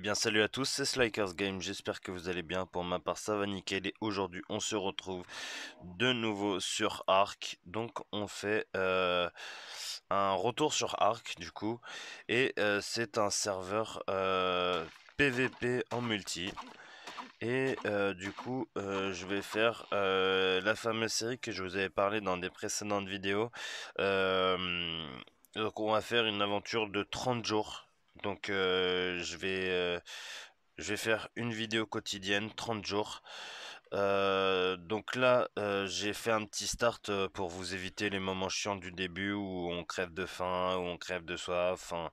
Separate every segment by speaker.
Speaker 1: Eh bien salut à tous, c'est Slikers Game, j'espère que vous allez bien, pour ma part ça va nickel et aujourd'hui on se retrouve de nouveau sur Arc, donc on fait euh, un retour sur Arc du coup, et euh, c'est un serveur PVP euh, en multi, et du coup je vais faire la fameuse série que je vous avais parlé dans des précédentes vidéos, donc on va faire une aventure de 30 jours donc euh, je vais euh, je vais faire une vidéo quotidienne, 30 jours. Euh, donc là, euh, j'ai fait un petit start euh, pour vous éviter les moments chiants du début où on crève de faim, où on crève de soif, hein.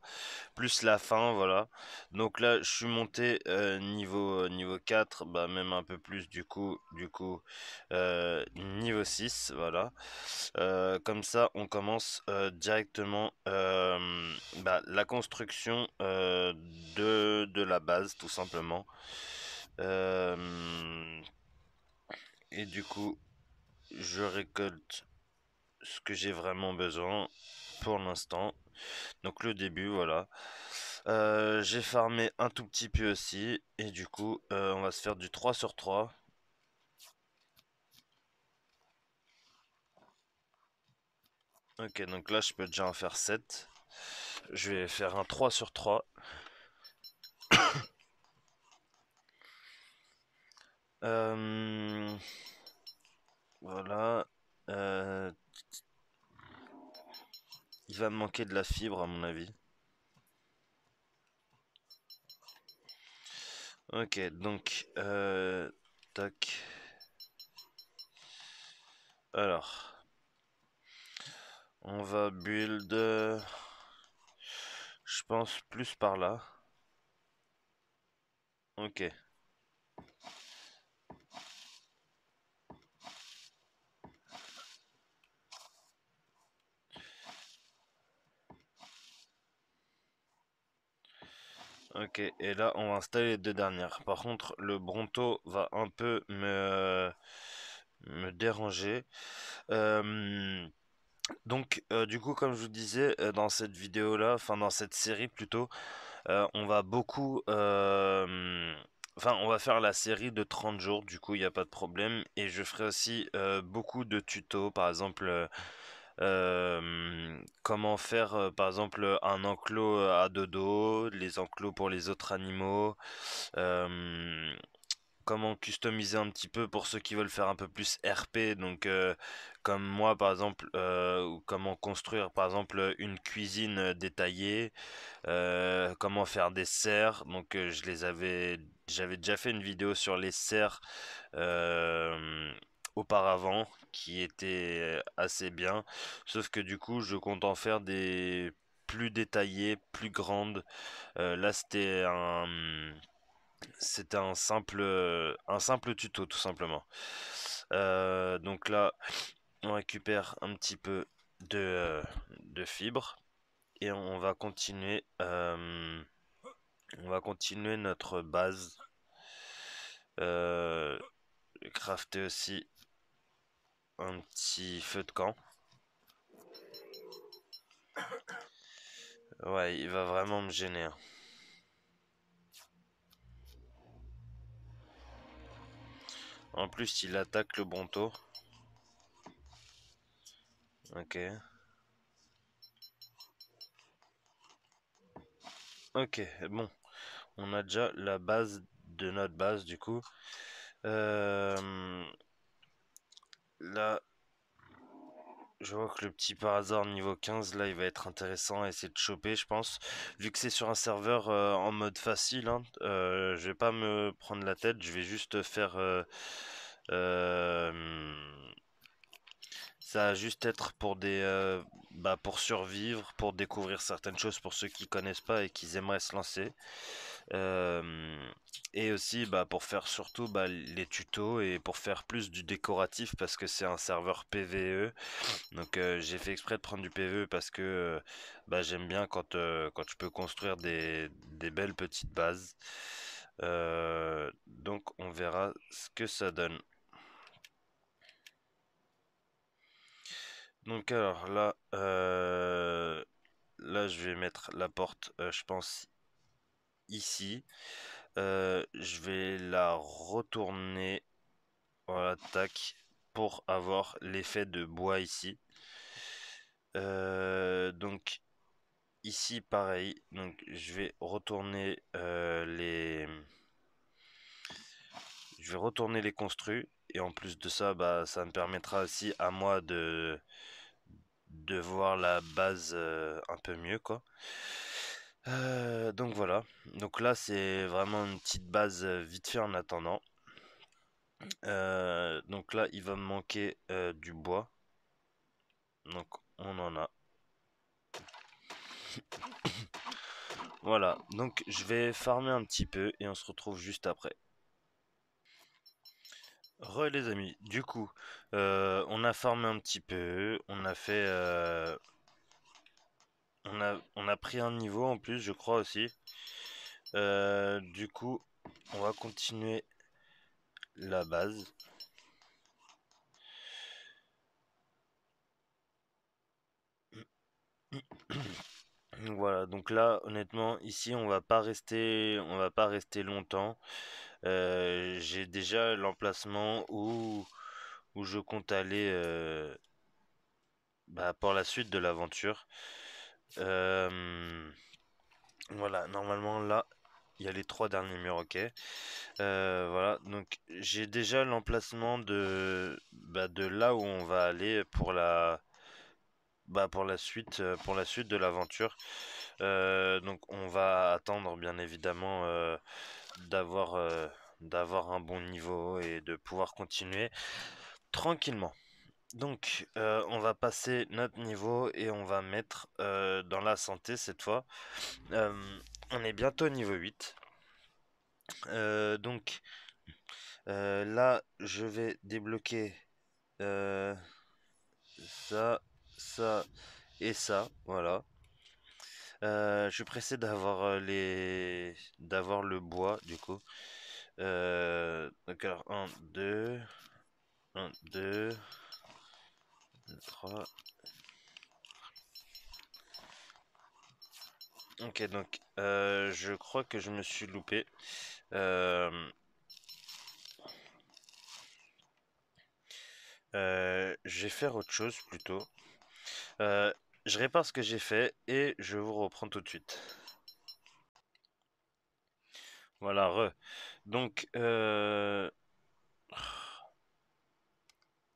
Speaker 1: plus la faim, voilà. Donc là, je suis monté niveau, niveau 4, bah, même un peu plus du coup, du coup niveau 6, voilà. comme ça, on commence directement bah, la construction de, de, la base, tout simplement. Et du coup, je récolte ce que j'ai vraiment besoin pour l'instant. Donc le début, voilà. Euh, j'ai farmé un tout petit peu aussi. Et du coup, euh, on va se faire du 3 sur 3. Ok, donc là, je peux déjà en faire 7. Je vais faire un 3 sur 3. euh... Voilà. Euh, il va me manquer de la fibre à mon avis. Ok, donc... Euh, tac. Alors. On va build... Je pense plus par là. Ok. Ok, et là on va installer les deux dernières. Par contre, le Bronto va un peu me, me déranger. Euh, donc, euh, du coup, comme je vous disais, euh, dans cette vidéo-là, enfin dans cette série plutôt, on va beaucoup... Enfin, on va faire la série de 30 jours, du coup, il n'y a pas de problème. Et je ferai aussi beaucoup de tutos, par exemple comment faire, par exemple, un enclos à dodo, les enclos pour les autres animaux. comment customiser un petit peu pour ceux qui veulent faire un peu plus RP, donc comme moi par exemple, comment construire par exemple une cuisine détaillée, comment faire des serres, donc je les avais, j'avais déjà fait une vidéo sur les serres auparavant qui était assez bien. Sauf que du coup, je compte en faire des plus détaillés, plus grandes. Euh, là, c'était un mmh, c'était un simple euh, un simple tuto tout simplement. Euh, donc là, on récupère un petit peu de de fibres et on va continuer on va continuer notre base. Euh, crafter aussi un petit feu de camp. Ouais, il va vraiment me gêner. Hein. En plus, il attaque le bon Ok. Ok, bon. On a déjà la base de notre base, du coup. Euh, Là, je vois que le petit par hasard niveau 15, là, il va être intéressant à essayer de choper, je pense. Vu que c'est sur un serveur euh, en mode facile, hein, euh, je vais pas me prendre la tête, je vais juste faire... Euh, ça va juste être pour des... bah, pour survivre, pour découvrir certaines choses pour ceux qui connaissent pas et qui aimeraient se lancer et aussi bah, pour faire surtout bah, les tutos et pour faire plus du décoratif parce que c'est un serveur PVE. Donc j'ai fait exprès de prendre du PVE parce que bah, j'aime bien quand, quand je peux construire des, des belles petites bases. donc on verra ce que ça donne. Donc alors là, là je vais mettre la porte, je pense, ici. Euh, je vais la retourner. en attaque Pour avoir l'effet de bois ici. Euh, donc ici pareil. Donc je vais retourner euh, les. Je vais retourner les construits. Et en plus de ça, bah, ça me permettra aussi à moi de, de voir la base un peu mieux. quoi. Euh, donc voilà. Donc là, c'est vraiment une petite base euh, vite fait en attendant. Euh, donc là, il va me manquer du bois. Donc on en a. voilà. Donc je vais farmer un petit peu et on se retrouve juste après. Re les amis, du coup, on a farmé un petit peu, on a fait on a, on a pris un niveau en plus, je crois aussi. Euh, du coup, on va continuer la base. Voilà, donc là, honnêtement, ici, on va pas rester, on va pas rester longtemps. Euh, j'ai déjà l'emplacement où, où je compte aller euh, bah, pour la suite de l'aventure. Euh, voilà, normalement là, il y a les trois derniers murs, ok. Euh, voilà, donc j'ai déjà l'emplacement de, bah, de là où on va aller pour la, bah, pour la suite, euh, pour la suite de l'aventure. donc on va attendre bien évidemment d'avoir d'avoir un bon niveau et de pouvoir continuer tranquillement. Donc, euh, on va passer notre niveau et on va mettre euh, dans la santé cette fois. on est bientôt au niveau 8. Euh, donc, là, je vais débloquer ça, ça et ça. Voilà. je suis pressé d'avoir les... d'avoir le bois, du coup. D'accord, 1, 2... 1, 2... Ok, donc euh, je crois que je me suis loupé. Euh... euh je vais faire autre chose plutôt. Euh, je répare ce que j'ai fait et je vous reprends tout de suite. Voilà, re. Donc,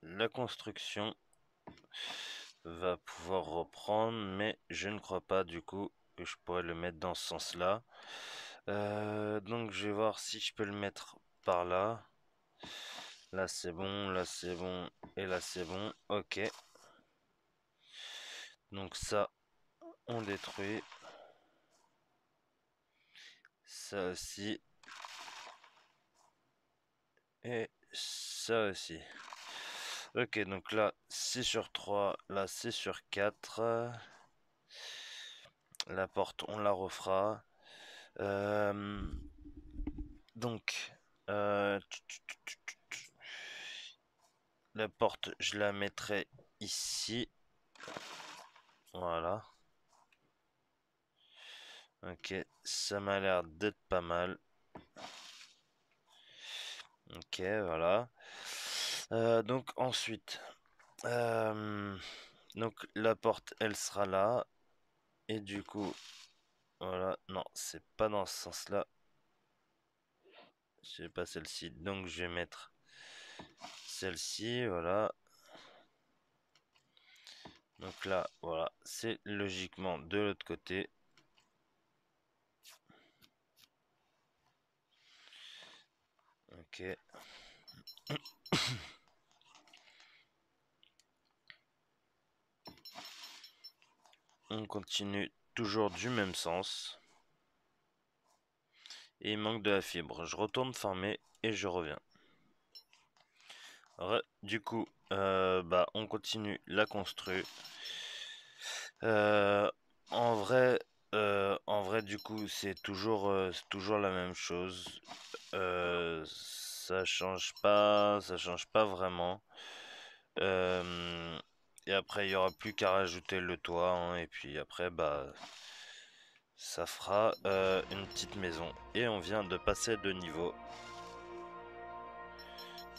Speaker 1: la construction va pouvoir reprendre, mais je ne crois pas du coup que je pourrais le mettre dans ce sens-là. Euh, donc je vais voir si je peux le mettre par là. Là c'est bon, là c'est bon, et là c'est bon, ok. Donc ça, on détruit. Ça aussi. Et ça aussi. Ok, donc là, c'est sur 3. Là, c'est sur 4. La porte, on la refera. Euh, donc, euh, la porte, je la mettrai ici. Voilà. Ok, ça m'a l'air d'être pas mal. Ok, voilà. Euh, donc ensuite, euh, donc la porte, elle sera là. Et du coup, voilà, non, c'est pas dans ce sens-là. C'est pas celle-ci, donc je vais mettre celle-ci, voilà. Donc là, voilà, c'est logiquement de l'autre côté. Ok. on continue toujours du même sens. Et il manque de la fibre. Je retourne farmer et je reviens. du coup, euh, bah, on continue la construire. Euh, en vrai, euh, en vrai, du coup, c'est toujours, toujours la même chose. ça change pas, ça change pas vraiment. Et après, il n'y aura plus qu'à rajouter le toit. Hein, et puis après, bah, ça fera euh, une petite maison. Et on vient de passer de niveau.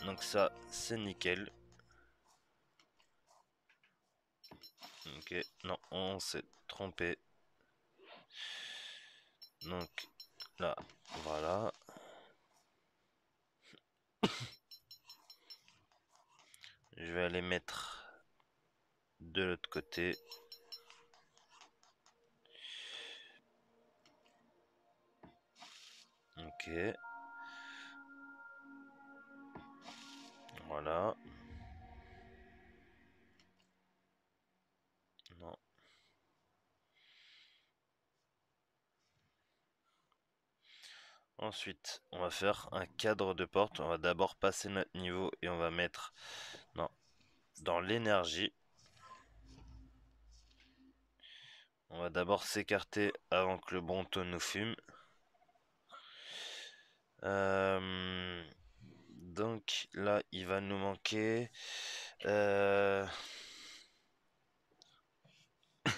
Speaker 1: Donc ça, c'est nickel. Ok, non, on s'est trompé. Donc là, voilà. Je vais aller mettre de l'autre côté. Ok. Voilà. Non. Ensuite, on va faire un cadre de porte. On va d'abord passer notre niveau et on va mettre non, dans l'énergie. On va d'abord s'écarter avant que le ton nous fume. Euh, donc là, il va nous manquer... Euh,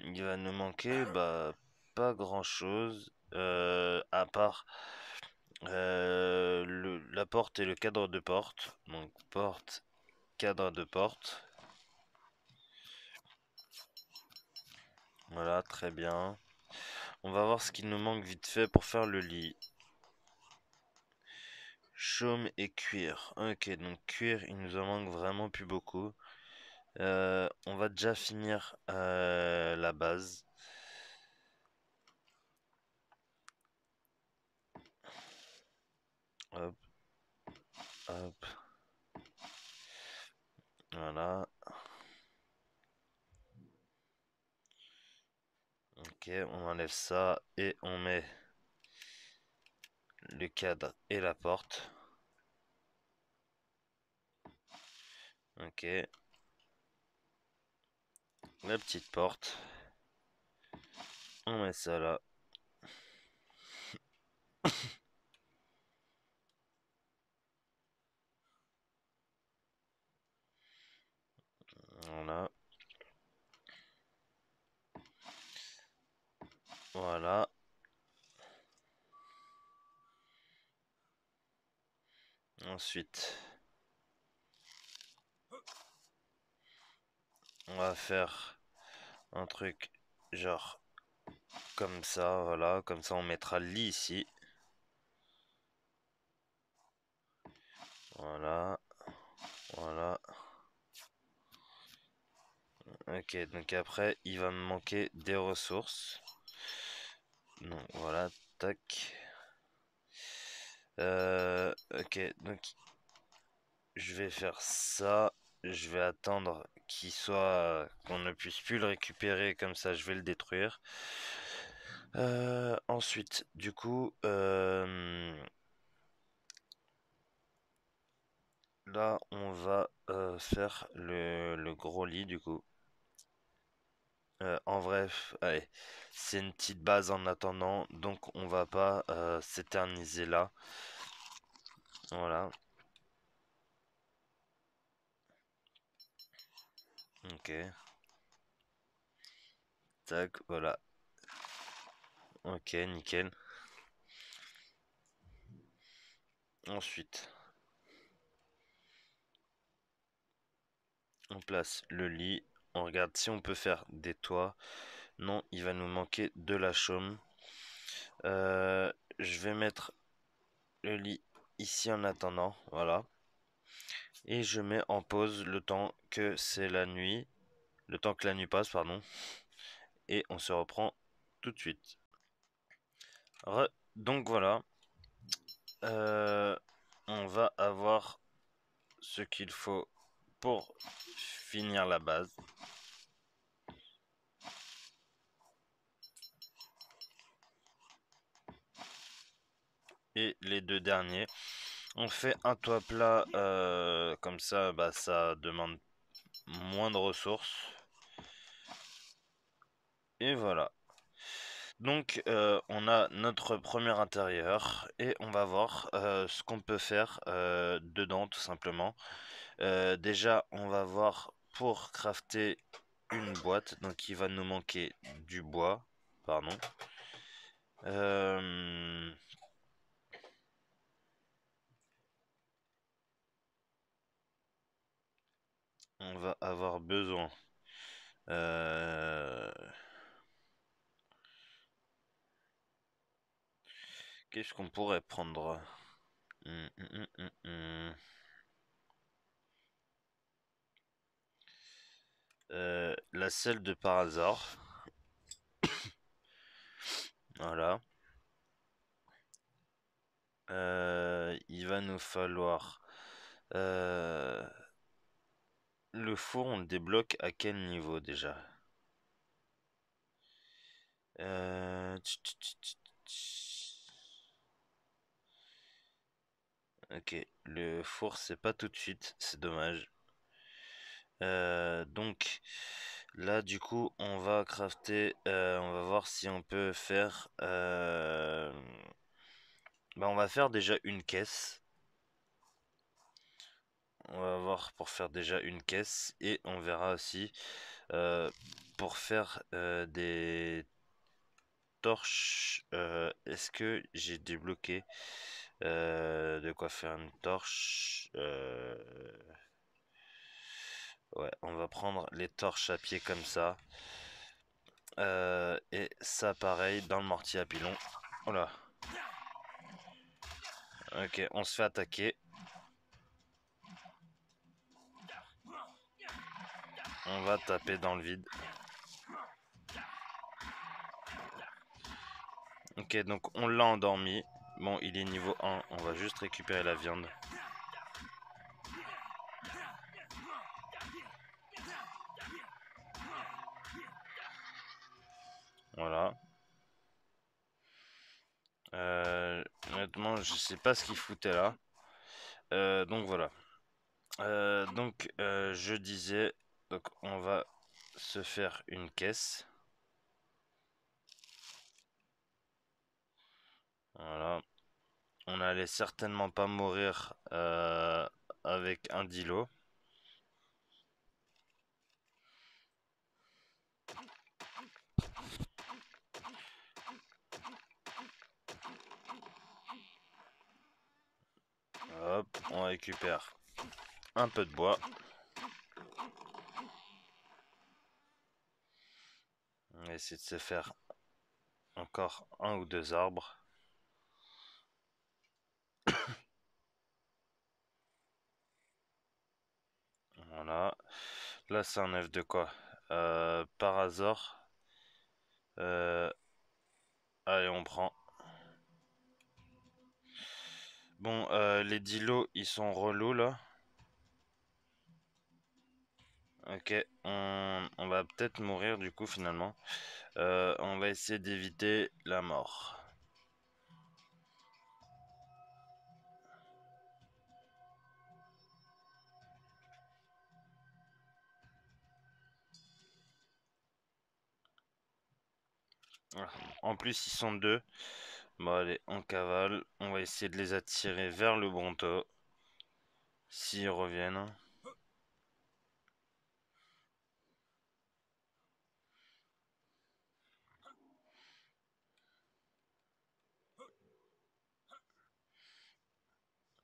Speaker 1: il va nous manquer bah, pas grand-chose, euh, à part la porte et le cadre de porte. Donc porte, cadre de porte. Voilà, très bien. On va voir ce qu'il nous manque vite fait pour faire le lit. Chaume et cuir. Ok, donc cuir, il nous en manque vraiment plus beaucoup. Euh, on va déjà finir euh, la base. Hop. Hop. Voilà. on enlève ça et on met le cadre et la porte. Ok. La petite porte. On met ça là. ensuite on va faire un truc genre comme ça voilà comme ça on mettra le lit ici voilà voilà ok donc après il va me manquer des ressources donc voilà tac euh, ok, donc je vais faire ça. Je vais attendre qu'il soit qu'on ne puisse plus le récupérer comme ça je vais le détruire euh, ensuite du coup euh, là on va faire le, le, gros lit du coup euh, en bref, allez, c'est une petite base en attendant, donc on va pas euh, s'éterniser là. Voilà. Ok. Tac, voilà. Ok, nickel. Ensuite, on place le lit regarde si on peut faire des toits. Non, il va nous manquer de la chaume. Euh, je vais mettre le lit ici en attendant. Voilà. Et je mets en pause le temps que c'est la nuit. Le temps que la nuit passe, pardon. Et on se reprend tout de suite. Donc voilà. Euh, on va avoir ce qu'il faut pour finir la base. Et les deux derniers. On fait un toit plat, euh, comme ça, bah, ça demande moins de ressources. Et voilà. Donc euh, on a notre premier intérieur et on va voir euh, ce qu'on peut faire dedans tout simplement. déjà on va voir pour crafter une boîte. Donc il va nous manquer du bois. Pardon. Euh, on va avoir besoin euh, Qu'est-ce qu'on pourrait prendre hmm, hmm, hmm, Euh, la selle de par hasard. voilà. Euh, il va nous falloir... Euh, le four, on le débloque à quel niveau déjà Ok, le four c'est pas tout de suite, c'est dommage. Euh, donc là du coup on va crafter, euh, on va voir si on peut faire... Euh, bah, on va faire déjà une caisse. On va voir pour faire déjà une caisse et on verra aussi pour faire des torches. Est-ce que j'ai débloqué de quoi faire une torche Ouais, on va prendre les torches à pied comme ça. Euh, et ça, pareil, dans le mortier à pilon. Oh là. Ok, on se fait attaquer. On va taper dans le vide. Ok, donc on l'a endormi. Bon, il est niveau 1. On va juste récupérer la viande. je sais pas ce qu'il foutait là. Euh, donc voilà. Euh, donc euh, je disais, donc on va se faire une caisse. Voilà. On allait certainement pas mourir avec un dilo. on récupère un peu de bois. On va essayer de se faire encore un ou deux arbres. voilà. Là, c'est un œuf de quoi euh, par hasard. Euh, allez, on prend. Bon, euh, les dilos, ils sont relous là. Ok, on, va peut-être mourir du coup finalement. Euh, on va essayer d'éviter la mort. Ah, en plus, ils sont deux. Bon bah, allez, on cavale. On va essayer de les attirer vers le Bronto. S'ils reviennent.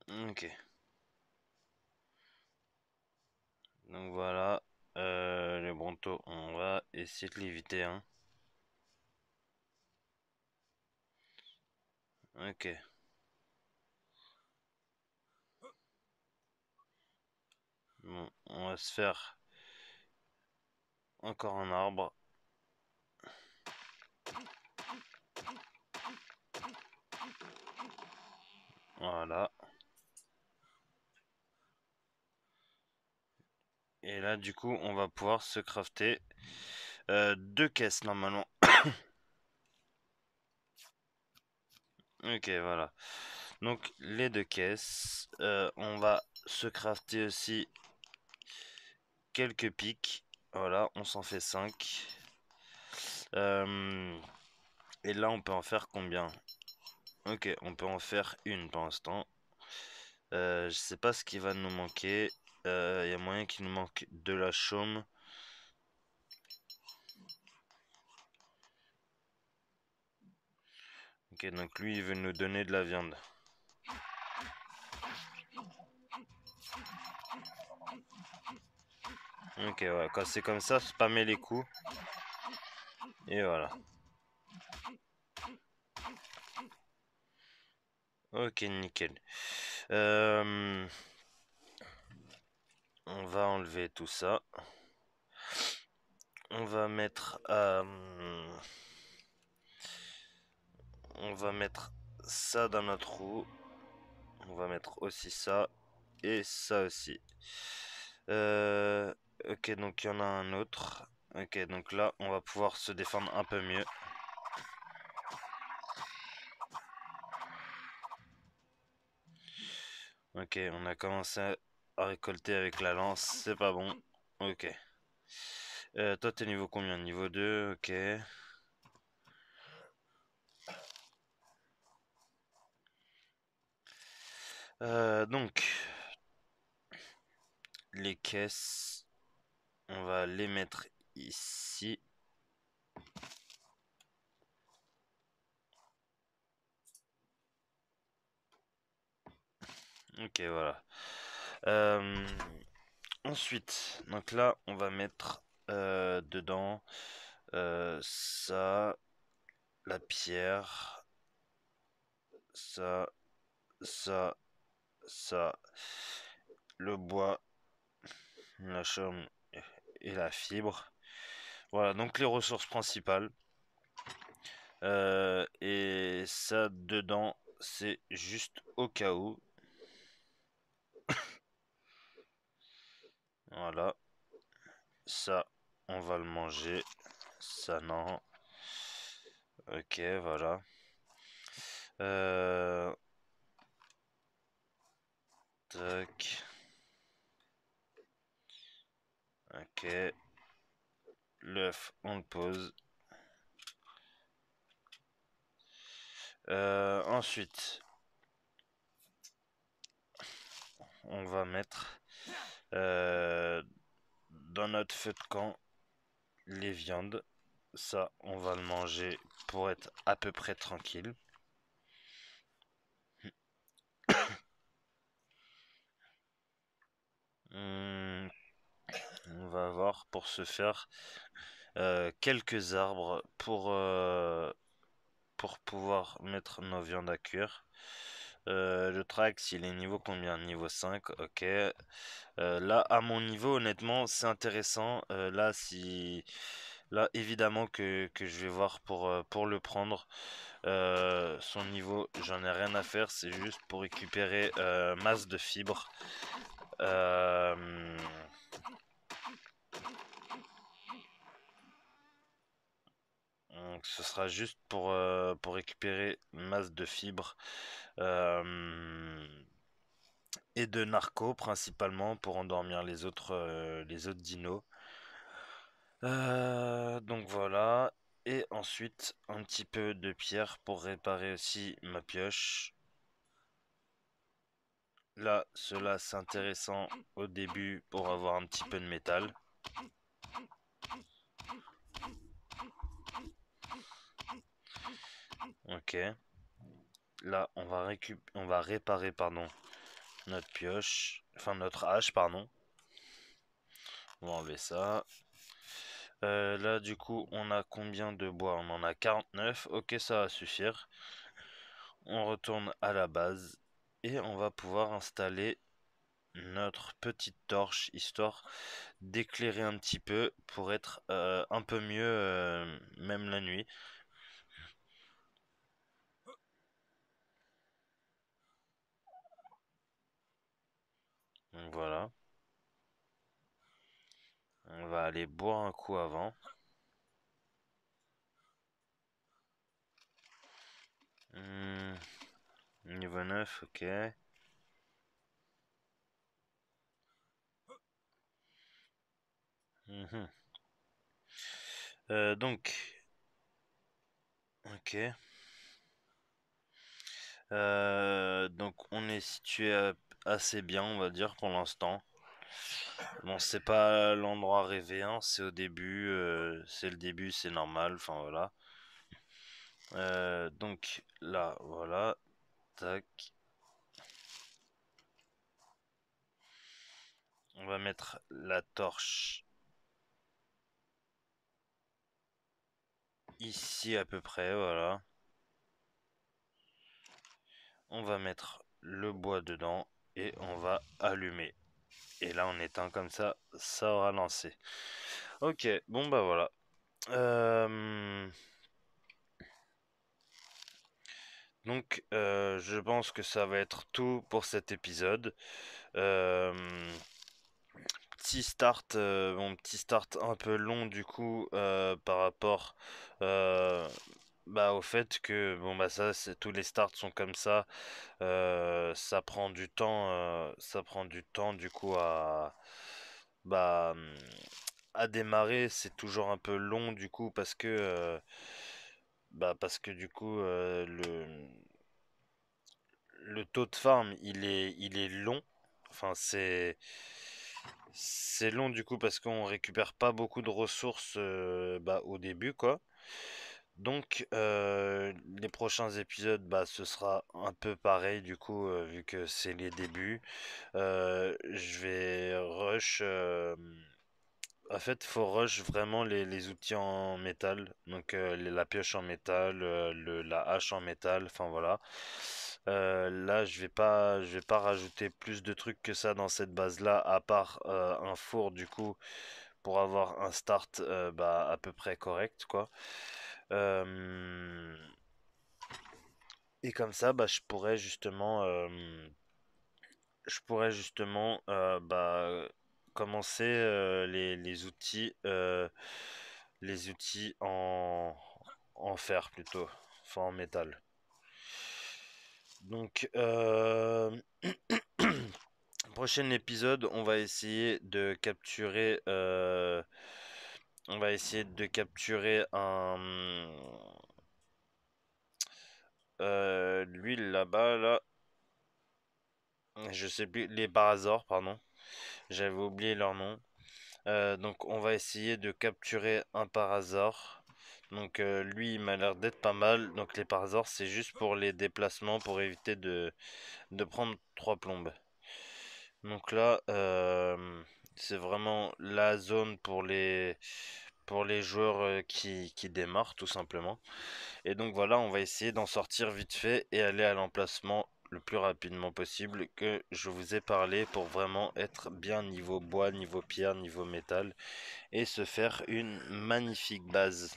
Speaker 1: Ok. Donc voilà, euh, les bronto, on va essayer de l'éviter. Hein. Ok. Bon, on va se faire encore un arbre. Voilà. Et là, du coup, on va pouvoir se crafter euh, deux caisses normalement. Ok, voilà. Donc, les deux caisses. Euh, on va se crafter aussi quelques pics. Voilà, on s'en fait 5. Euh, et là, on peut en faire combien Ok, on peut en faire une pour l'instant. Euh, je sais pas ce qui va nous manquer. Il y a moyen qu'il nous manque de la chaume Ok, donc lui, il veut nous donner de la viande. Ok, voilà. quand c'est comme ça, spammer les coups. Et voilà. Ok, nickel. Euh, on va enlever tout ça. On va mettre... Euh on va mettre ça dans notre roue. On va mettre aussi ça et ça aussi. Euh, ok, donc il y en a un autre. Ok, donc là, on va pouvoir se défendre un peu mieux. Ok, on a commencé à récolter avec la lance. C'est pas bon. Ok. Euh, toi, t'es niveau combien Niveau 2, ok. Euh, donc, les caisses, on va les mettre ici. Ok, voilà. Euh, ensuite, donc là, on va mettre euh, dedans ça, la pierre, ça, ça, ça, le bois, la chaume et la fibre. Voilà, donc les ressources principales. Euh, et ça, dedans, c'est juste au cas où. voilà. Ça, on va le manger. Ça, non. Ok, voilà. Euh, L'œuf, on le pose. Euh, ensuite, on va mettre euh, dans notre feu de camp les viandes. Ça, on va le manger pour être à peu près tranquille. Hmm avoir pour se faire euh, quelques arbres pour, euh, pour pouvoir mettre nos viandes à cuire. Euh, le track, si est niveau combien Niveau 5, ok. là, à mon niveau, honnêtement, c'est intéressant. là, si... là, évidemment que, que, je vais voir pour, pour le prendre. son niveau, j'en ai rien à faire. C'est juste pour récupérer masse de fibres. donc ce sera juste pour, euh, pour récupérer masse de fibres euh, et de narco principalement pour endormir les autres, euh, les autres dinos. donc voilà. Et ensuite un petit peu de pierre pour réparer aussi ma pioche. Là, cela c'est intéressant au début pour avoir un petit peu de métal. Ok. Là, on va, on va réparer pardon, notre pioche. Enfin, notre hache, pardon. On va enlever ça. Euh, là, du coup, on a combien de bois On en a 49. Ok, ça va suffire. On retourne à la base. Et on va pouvoir installer notre petite torche, histoire d'éclairer un petit peu pour être euh, un peu mieux, euh, même la nuit. Voilà. On va aller boire un coup avant. Hmm. niveau 9, ok. Hmm. Euh, donc, ok. Euh, donc on est situé à assez bien, on va dire, pour l'instant. Bon, c'est pas l'endroit rêvé, hein, c'est au début, euh, c'est le début, c'est normal, enfin voilà. Euh, donc là, voilà, tac. On va mettre la torche ici à peu près, voilà. On va mettre le bois dedans et on va allumer. Et là, on éteint comme ça, ça aura lancé. Ok, bon bah voilà. Euh, donc, euh, je pense que ça va être tout pour cet épisode. Euh, petit start, mon petit start un peu long du coup par rapport bah, au fait que bon bah ça c'est tous les starts sont comme ça ça prend du temps ça prend du temps du coup à bah mmh, à démarrer c'est toujours un peu long du coup parce que bah parce que du coup le mmh, le taux de farm il est il est long enfin c'est c'est long du coup parce qu'on récupère pas beaucoup de ressources bah, au début quoi donc euh, les prochains épisodes, bah, ce sera un peu pareil du coup, euh, vu que c'est les débuts. Euh, je vais rush... En fait, faut rush vraiment les, outils en métal. Donc la pioche en métal, le, la hache en métal, enfin voilà. là, je vais pas, je vais pas rajouter plus de trucs que ça dans cette base-là, à part un four du coup pour avoir un start bah, à peu près correct, quoi. Euh, et comme ça, bah, je pourrais justement, euh, je pourrais justement euh, bah, commencer les, outils, les outils en, en fer plutôt, enfin en métal. Donc, prochain épisode, on va essayer de capturer euh, on va essayer de capturer un... Euh, l'huile là-bas, là. Je sais plus, les barazors, pardon. J'avais oublié leur nom. Euh, donc on va essayer de capturer un parazor. Donc euh, lui il m'a l'air d'être pas mal. Donc les parazors, c'est juste pour les déplacements pour éviter de, de prendre trois plombes. Donc là... C'est vraiment la zone pour les pour les joueurs euh, qui, qui, démarrent tout simplement. Et donc voilà, on va essayer d'en sortir vite fait et aller à l'emplacement le plus rapidement possible que je vous ai parlé pour vraiment être bien niveau bois, niveau pierre, niveau métal et se faire une magnifique base.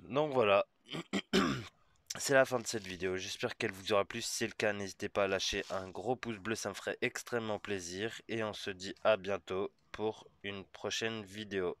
Speaker 1: Donc voilà. C'est la fin de cette vidéo, j'espère qu'elle vous aura plu, si c'est le cas n'hésitez pas à lâcher un gros pouce bleu, ça me ferait extrêmement plaisir et on se dit à bientôt pour une prochaine vidéo.